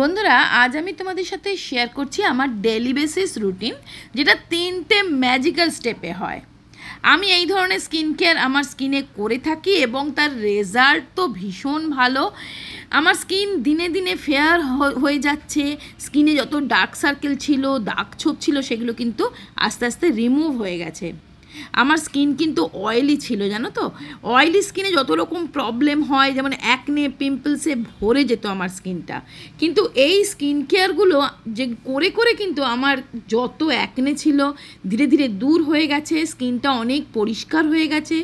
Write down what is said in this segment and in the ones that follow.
বন্ধুরা আজ আমি তোমাদের সাথে শেয়ার করছি আমার ডেলি বেসিস রুটিন যেটা তিনটে ম্যাজিক্যাল স্টেপে হয় আমি এই ধরনের স্কিন কেয়ার আমার স্কিনে করে থাকি এবং তার রেজাল্ট তো ভীষণ ভালো আমার স্কিন দিনে দিনে ফেয়ার হয়ে যাচ্ছে স্কিনে যত ডার্ক সার্কেল ছিল দাগ ছোপ ছিল সেগুলো কিন্তু আস্তে আস্তে রিমুভ হয়ে গেছে আমার স্কিন কিন্তু অয়েলি ছিল জানো তো অয়েলি স্কিনে যত রকম প্রবলেম হয় যেমন অ্যাকনে পিম্পলসে ভরে যেত আমার স্কিনটা কিন্তু এই স্কিন কেয়ারগুলো যে করে করে কিন্তু আমার যত অ্যাকনে ছিল ধীরে ধীরে দূর হয়ে গেছে স্কিনটা অনেক পরিষ্কার হয়ে গেছে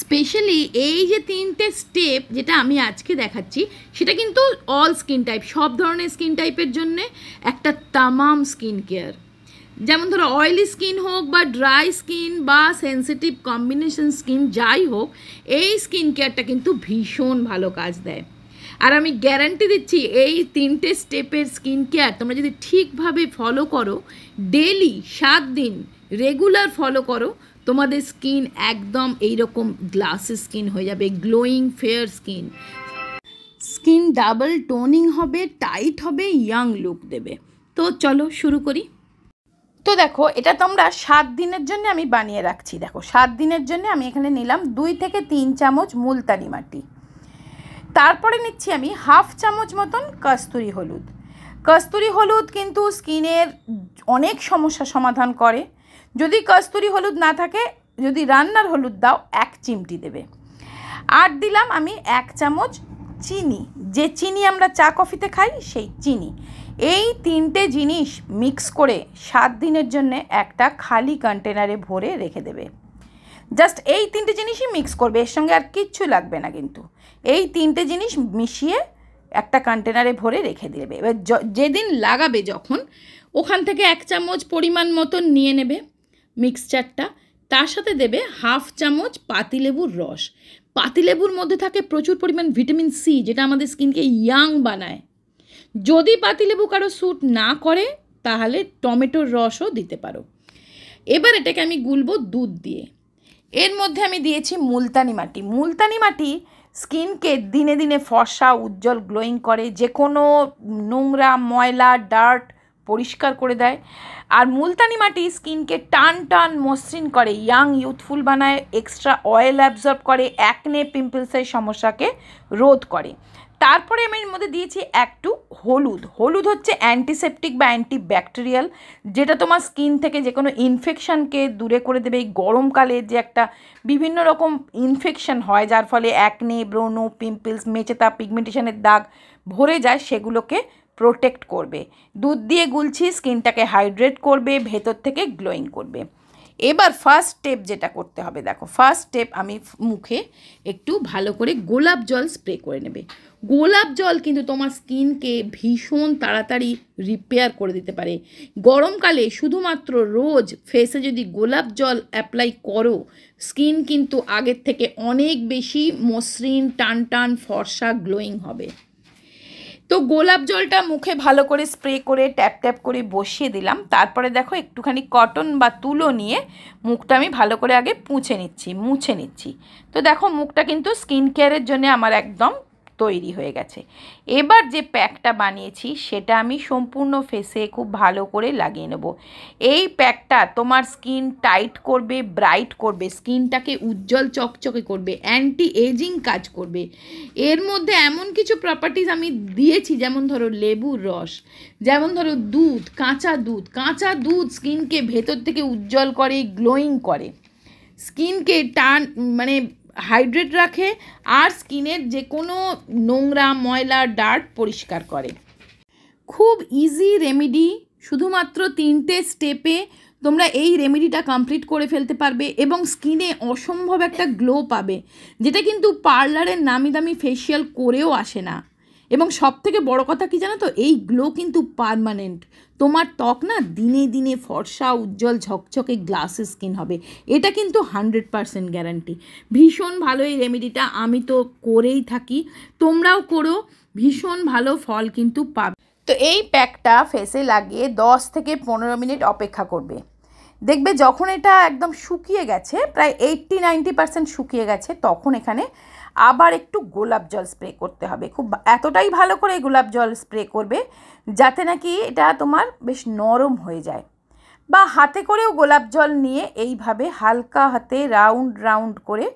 স্পেশালি এই যে তিনটে স্টেপ যেটা আমি আজকে দেখাচ্ছি সেটা কিন্তু অল স্কিন টাইপ সব ধরনের স্কিন টাইপের জন্যে একটা তামাম স্কিন কেয়ার যেমন ধরো অয়েলি স্কিন হোক বা ড্রাই স্কিন বা সেন্সিটিভ কম্বিনেশন স্কিন যাই হোক এই স্কিন কেয়ারটা কিন্তু ভীষণ ভালো কাজ দেয় আর আমি গ্যারান্টি দিচ্ছি এই তিনটে স্টেপের স্কিন কেয়ার তোমরা যদি ঠিকভাবে ফলো করো ডেলি সাত দিন রেগুলার ফলো করো তোমাদের স্কিন একদম এইরকম গ্লাসি স্কিন হয়ে যাবে glowing fair skin skin double toning হবে টাইট হবে ইয়াং লুক দেবে তো চলো শুরু করি তো দেখো এটা তোমরা সাত দিনের জন্য আমি বানিয়ে রাখছি দেখো সাত দিনের জন্য আমি এখানে নিলাম দুই থেকে তিন চামচ মুলতানি মাটি তারপরে নিচ্ছি আমি হাফ চামচ মতন কস্তুরি হলুদ কস্তুরি হলুদ কিন্তু স্কিনের অনেক সমস্যা সমাধান করে যদি কস্তুরি হলুদ না থাকে যদি রান্নার হলুদ দাও এক চিমটি দেবে আর দিলাম আমি এক চামচ চিনি যে চিনি আমরা চা কফিতে খাই সেই চিনি এই তিনটে জিনিস মিক্স করে সাত দিনের জন্য একটা খালি কন্টেনারে ভরে রেখে দেবে জাস্ট এই তিনটে জিনিসই মিক্স করবে এর সঙ্গে আর কিচ্ছু লাগবে না কিন্তু এই তিনটে জিনিস মিশিয়ে একটা কন্টেনারে ভরে রেখে দেবে এবার যেদিন লাগাবে যখন ওখান থেকে এক চামচ পরিমাণ মতন নিয়ে নেবে মিক্সচারটা তার সাথে দেবে হাফ চামচ পাতিলেবুর রস পাতিলেবুর মধ্যে থাকে প্রচুর পরিমাণ ভিটামিন সি যেটা আমাদের স্কিনকে ইয়াং বানায় যদি পাতিলেবু কারো স্যুট না করে তাহলে টমেটোর রসও দিতে পারো এবার এটাকে আমি গুলবো দুধ দিয়ে এর মধ্যে আমি দিয়েছি মুলতানি মাটি মুলতানি মাটি স্কিনকে দিনে দিনে ফর্সা উজ্জ্বল গ্লোয়িং করে যে কোনো নোংরা ময়লা ডার্ট পরিষ্কার করে দেয় আর মুলতানি মাটি স্কিনকে টান টান মসৃণ করে ইয়াং ইউথফুল বানায় এক্সট্রা অয়েল অ্যাবজর্ব করে অ্যাকনে পিম্পলসের সমস্যাকে রোধ করে তারপরে আমি এর মধ্যে দিয়েছি একটু হলুদ হলুদ হচ্ছে অ্যান্টিসেপটিক বা অ্যান্টিব্যাকটেরিয়াল যেটা তোমার স্কিন থেকে যে কোনো ইনফেকশানকে দূরে করে দেবে এই গরমকালে যে একটা বিভিন্ন রকম ইনফেকশান হয় যার ফলে অ্যাকনে ব্রোনো পিম্পলস মেচেতা পিগমেন্টেশনের দাগ ভরে যায় সেগুলোকে প্রোটেক্ট করবে দুধ দিয়ে গুলছি স্কিনটাকে হাইড্রেট করবে ভেতর থেকে গ্লোয়িং করবে এবার ফার্স্ট স্টেপ যেটা করতে হবে দেখো ফার্স্ট স্টেপ আমি মুখে একটু ভালো করে গোলাপ জল স্প্রে করে নেবে গোলাপ জল কিন্তু তোমার স্কিনকে ভীষণ তাড়াতাড়ি রিপেয়ার করে দিতে পারে গরমকালে শুধুমাত্র রোজ ফেসে যদি গোলাপ জল অ্যাপ্লাই করো স্কিন কিন্তু আগের থেকে অনেক বেশি মসৃণ টান টান ফর্সা গ্লোয়িং হবে তো গোলাপ জলটা মুখে ভালো করে স্প্রে করে ট্যাপ ট্যাপ করে বসিয়ে দিলাম তারপরে দেখো একটুখানি কটন বা তুলো নিয়ে মুখটা আমি ভালো করে আগে পুঁছে নিচ্ছি মুছে নিচ্ছি তো দেখো মুখটা কিন্তু স্কিন কেয়ারের জন্য আমার একদম তৈরি হয়ে গেছে এবার যে প্যাকটা বানিয়েছি সেটা আমি সম্পূর্ণ ফেসে খুব ভালো করে লাগিয়ে নেব এই প্যাকটা তোমার স্কিন টাইট করবে ব্রাইট করবে স্কিনটাকে উজ্জ্বল চকচকে করবে অ্যান্টি এজিং কাজ করবে এর মধ্যে এমন কিছু প্রপার্টিজ আমি দিয়েছি যেমন ধরো লেবুর রস যেমন ধরো দুধ কাঁচা দুধ কাঁচা দুধ স্কিনকে ভেতর থেকে উজ্জ্বল করে গ্লোয়িং করে স্কিনকে টান মানে হাইড্রেট রাখে আর স্কিনের যে কোনো নোংরা ময়লা ডার্ট পরিষ্কার করে খুব ইজি রেমেডি শুধুমাত্র তিনটে স্টেপে তোমরা এই রেমেডিটা কমপ্লিট করে ফেলতে পারবে এবং স্কিনে অসম্ভব একটা গ্লো পাবে যেটা কিন্তু পার্লারের নামি দামি ফেসিয়াল করেও আসে না এবং সব থেকে বড় কথা কি জানো তো এই গ্লো কিন্তু পারমানেন্ট তোমার ত্বক না দিনে দিনে ফর্সা উজ্জ্বল ঝকঝকে গ্লাস স্কিন হবে এটা কিন্তু হান্ড্রেড পারসেন্ট গ্যারান্টি ভীষণ ভালো এই রেমেডিটা আমি তো করেই থাকি তোমরাও করো ভীষণ ভালো ফল কিন্তু পাবে তো এই প্যাকটা ফেসে লাগিয়ে দশ থেকে পনেরো মিনিট অপেক্ষা করবে দেখবে যখন এটা একদম শুকিয়ে গেছে প্রায় এইট্টি নাইনটি পার্সেন্ট শুকিয়ে গেছে তখন এখানে আবার একটু গোলাপ জল স্প্রে করতে হবে খুব এতটাই ভালো করে গোলাপ জল স্প্রে করবে যাতে নাকি এটা তোমার বেশ নরম হয়ে যায় বা হাতে করেও গোলাপ জল নিয়ে এইভাবে হালকা হাতে রাউন্ড রাউন্ড করে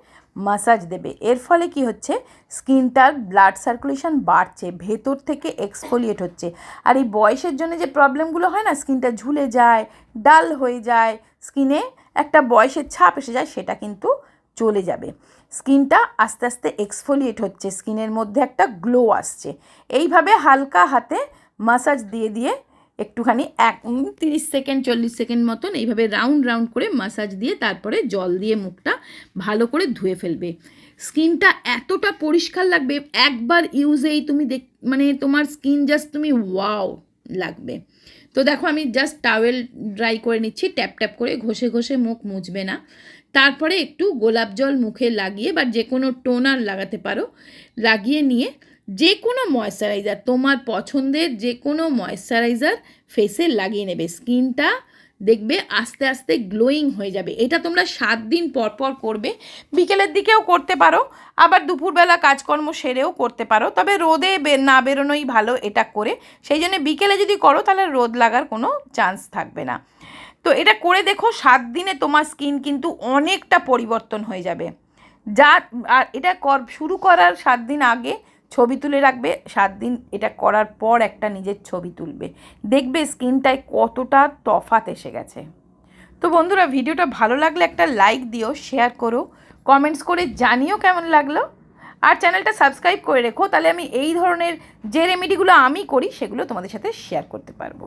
মাসাজ দেবে এর ফলে কি হচ্ছে স্কিনটার ব্লাড সার্কুলেশন বাড়ছে ভেতর থেকে এক্সফোলিয়েট হচ্ছে আর এই বয়সের জন্য যে প্রবলেমগুলো হয় না স্কিনটা ঝুলে যায় ডাল হয়ে যায় স্কিনে একটা বয়সের ছাপ এসে যায় সেটা কিন্তু চলে যাবে স্কিনটা আস্তে আস্তে এক্সফোলিয়েট হচ্ছে স্কিনের মধ্যে একটা গ্লো আসছে এইভাবে হালকা হাতে মাসাজ দিয়ে দিয়ে একটুখানি এক তিরিশ সেকেন্ড চল্লিশ সেকেন্ড মতন এইভাবে রাউন্ড রাউন্ড করে মাসাজ দিয়ে তারপরে জল দিয়ে মুখটা ভালো করে ধুয়ে ফেলবে স্কিনটা এতটা পরিষ্কার লাগবে একবার ইউজেই তুমি দেখ মানে তোমার স্কিন জাস্ট তুমি ওয়াও লাগবে তো দেখো আমি জাস্ট টাওয়েল ড্রাই করে নিচ্ছি ট্যাপ ট্যাপ করে ঘষে ঘষে মুখ মুছবে না তারপরে একটু গোলাপ জল মুখে লাগিয়ে বা যে কোনো টোনার লাগাতে পারো লাগিয়ে নিয়ে যে কোনো ময়শ্চারাইজার তোমার পছন্দের যে কোনো ময়শ্চারাইজার ফেসে লাগিয়ে নেবে স্কিনটা দেখবে আস্তে আস্তে গ্লোয়িং হয়ে যাবে এটা তোমরা সাত দিন পর পর করবে বিকেলের দিকেও করতে পারো আবার দুপুরবেলা কাজকর্ম সেরেও করতে পারো তবে রোদে না বেরোনোই ভালো এটা করে সেই জন্য বিকেলে যদি করো তাহলে রোদ লাগার কোনো চান্স থাকবে না তো এটা করে দেখো সাত দিনে তোমার স্কিন কিন্তু অনেকটা পরিবর্তন হয়ে যাবে যা আর এটা কর শুরু করার সাত দিন আগে ছবি তুলে রাখবে সাত দিন এটা করার পর একটা নিজের ছবি তুলবে দেখবে স্কিনটায় কতটা তফাত এসে গেছে তো বন্ধুরা ভিডিওটা ভালো লাগলে একটা লাইক দিও শেয়ার করো কমেন্টস করে জানিও কেমন লাগলো আর চ্যানেলটা সাবস্ক্রাইব করে রেখো তাহলে আমি এই ধরনের যে রেমেডিগুলো আমি করি সেগুলো তোমাদের সাথে শেয়ার করতে পারবো